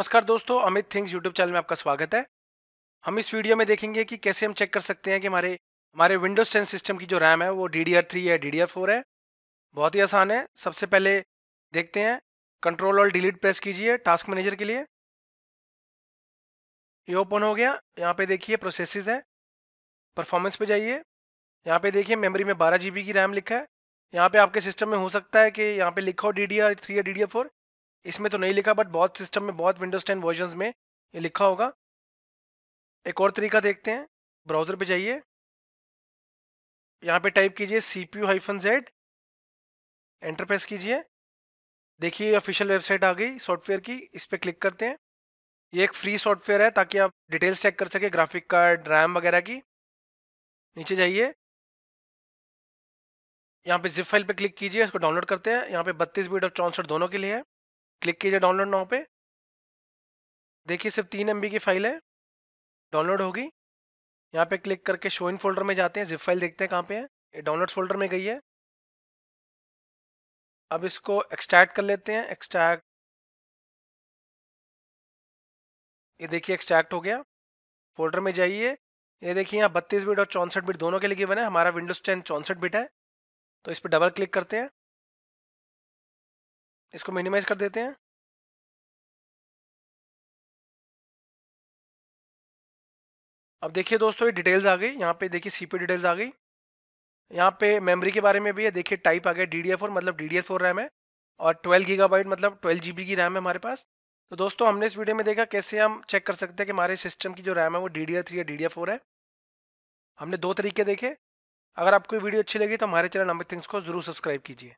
नमस्कार दोस्तों Amit things YouTube channel में आपका स्वागत है हम इस वीडियो में देखेंगे कि कैसे हम चेक कर सकते हैं कि हमारे हमारे विंडोज 10 सिस्टम की जो रैम है वो डी डी आर थ्री या डी डी आर फोर है बहुत ही आसान है सबसे पहले देखते हैं कंट्रोल और डिलीट प्रेस कीजिए टास्क मैनेजर के लिए ये ओपन हो गया यहाँ पे देखिए प्रोसेस है परफॉर्मेंस पे जाइए यहाँ पे देखिए मेमोरी में बारह जी की रैम लिखा है यहाँ पे आपके सिस्टम में हो सकता है कि यहाँ पे लिखा हो डी डी आर थ्री या डी डी आर फोर इसमें तो नहीं लिखा बट बहुत सिस्टम में बहुत विंडोज टेन वर्जन में ये लिखा होगा एक और तरीका देखते हैं ब्राउजर पे जाइए यहाँ पे टाइप कीजिए C P U hyphen Z enter press कीजिए देखिए ऑफिशियल वेबसाइट आ गई सॉफ्टवेयर की इस पर क्लिक करते हैं ये एक फ्री सॉफ्टवेयर है ताकि आप डिटेल्स चेक कर सके ग्राफिक कार्ड रैम वगैरह की नीचे जाइए यहाँ पे जिप फाइल पे क्लिक कीजिए इसको डाउनलोड करते हैं यहाँ पे बत्तीस बीट और चौंसठ दोनों के लिए है क्लिक कीजिए डाउनलोड नाउ पे देखिए सिर्फ तीन एम की फाइल है डाउनलोड होगी यहाँ पे क्लिक करके शो इन फोल्डर में जाते हैं जिप फाइल देखते हैं कहाँ पे है डाउनलोड फोल्डर में गई है अब इसको एक्सट्रैक्ट कर लेते हैं एक्सट्रैक्ट ये देखिए एक्सट्रैक्ट हो गया फोल्डर में जाइए ये देखिए यहाँ बत्तीस बिट और चौंसठ बिट दोनों के लिए बने है हमारा विंडोज टेन चौंसठ बिट है तो इस पर डबल क्लिक करते हैं इसको मिनिमाइज कर देते हैं अब देखिए दोस्तों ये डिटेल्स आ गई यहाँ पे देखिए सीपी डिटेल्स आ गई यहाँ पे मेमोरी के बारे में भी है देखिए टाइप आ गया डी डी मतलब डी डी रैम है और ट्वेल्व गीगाबाइट मतलब ट्वेल्व जी की रैम है हमारे पास तो दोस्तों हमने इस वीडियो में देखा कैसे हम चेक कर सकते हैं कि हमारे सिस्टम की जो रैम है वो डी डी या डी है हमने दो तरीके देखे अगर आपको वीडियो अच्छी लगी तो हमारे चैनल नंबर थिंग्स को जरूर सब्सक्राइब कीजिए